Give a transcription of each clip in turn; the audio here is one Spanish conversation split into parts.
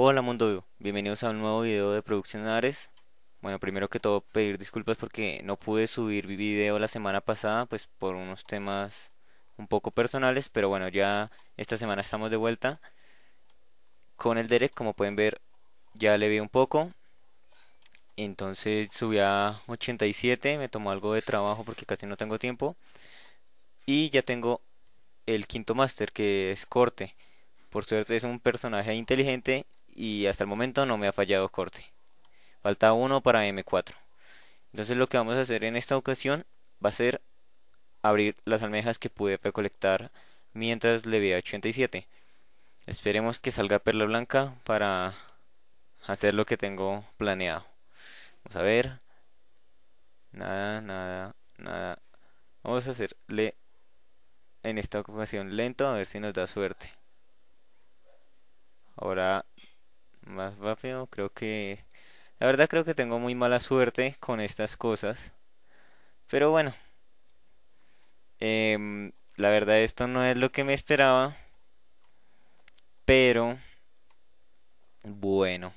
Hola mundo bienvenidos a un nuevo video de Ares Bueno, primero que todo pedir disculpas porque no pude subir mi video la semana pasada Pues por unos temas un poco personales Pero bueno, ya esta semana estamos de vuelta Con el Derek, como pueden ver ya le vi un poco Entonces subí a 87, me tomó algo de trabajo porque casi no tengo tiempo Y ya tengo el quinto máster que es corte por suerte es un personaje inteligente y hasta el momento no me ha fallado corte. Falta uno para M4. Entonces lo que vamos a hacer en esta ocasión va a ser abrir las almejas que pude recolectar mientras le veía 87. Esperemos que salga perla blanca para hacer lo que tengo planeado. Vamos a ver. Nada, nada, nada. Vamos a hacerle en esta ocasión lento a ver si nos da suerte. Ahora más rápido. Creo que... La verdad creo que tengo muy mala suerte con estas cosas. Pero bueno. Eh, la verdad esto no es lo que me esperaba. Pero... Bueno.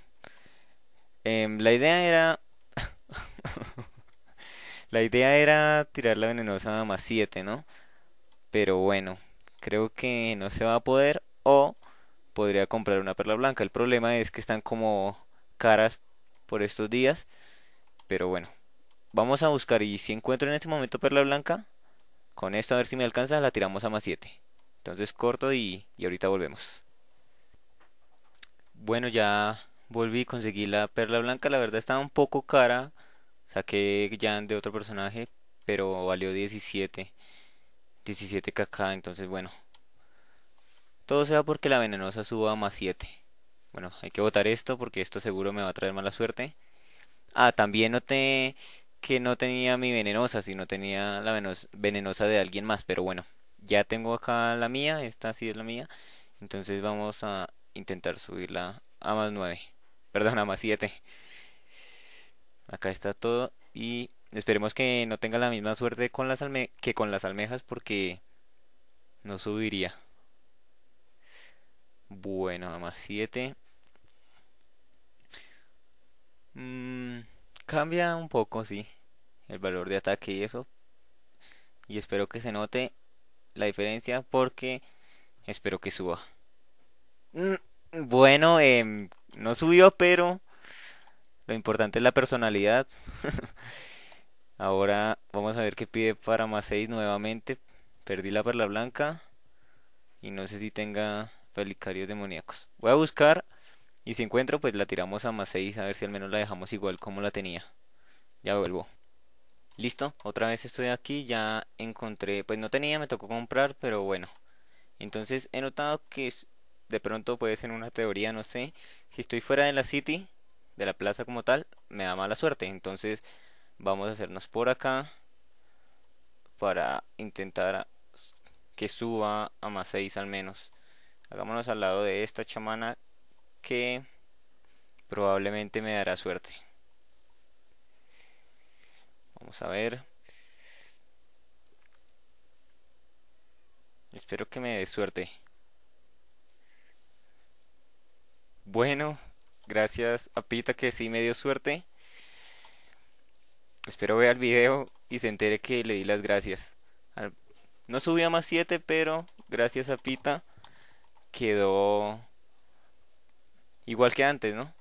Em, la idea era... la idea era tirar la venenosa a más 7, ¿no? Pero bueno, creo que no se va a poder. O podría comprar una perla blanca. El problema es que están como caras por estos días. Pero bueno, vamos a buscar y si encuentro en este momento perla blanca, con esto a ver si me alcanza, la tiramos a más 7. Entonces corto y, ahorita volvemos. Bueno, ya volví, conseguí la perla blanca. La verdad estaba un poco cara. Saqué ya de otro personaje, pero valió 17. 17 caca entonces bueno, todo sea porque la venenosa suba a más 7. Bueno, hay que votar esto porque esto seguro me va a traer mala suerte. Ah, también noté que no tenía mi venenosa, sino tenía la venenosa de alguien más. Pero bueno, ya tengo acá la mía, esta sí es la mía. Entonces vamos a intentar subirla a más 9. Perdón, a más 7. Acá está todo y esperemos que no tenga la misma suerte con las que con las almejas porque no subiría. Bueno, más 7. Mm, cambia un poco, sí, el valor de ataque y eso. Y espero que se note la diferencia porque espero que suba. Mm, bueno, eh, no subió, pero lo importante es la personalidad. Ahora vamos a ver qué pide para más 6 nuevamente. Perdí la perla blanca. Y no sé si tenga Felicarios demoníacos. Voy a buscar y si encuentro pues la tiramos a más 6 a ver si al menos la dejamos igual como la tenía. Ya vuelvo. Listo, otra vez estoy aquí, ya encontré, pues no tenía, me tocó comprar, pero bueno. Entonces he notado que de pronto puede ser una teoría, no sé, si estoy fuera de la city, de la plaza como tal, me da mala suerte. Entonces vamos a hacernos por acá para intentar que suba a más 6 al menos. Hagámonos al lado de esta chamana que probablemente me dará suerte. Vamos a ver. Espero que me dé suerte. Bueno, gracias a Pita que sí me dio suerte. Espero vea el video y se entere que le di las gracias. No subí a más 7, pero gracias a Pita quedó igual que antes, ¿no?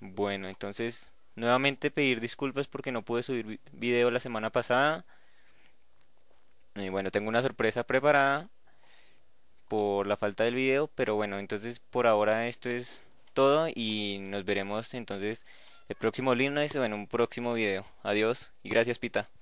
Bueno, entonces nuevamente pedir disculpas porque no pude subir video la semana pasada. Y eh, bueno, tengo una sorpresa preparada por la falta del video, pero bueno, entonces por ahora esto es todo y nos veremos entonces el próximo lunes o en un próximo video. Adiós y gracias Pita.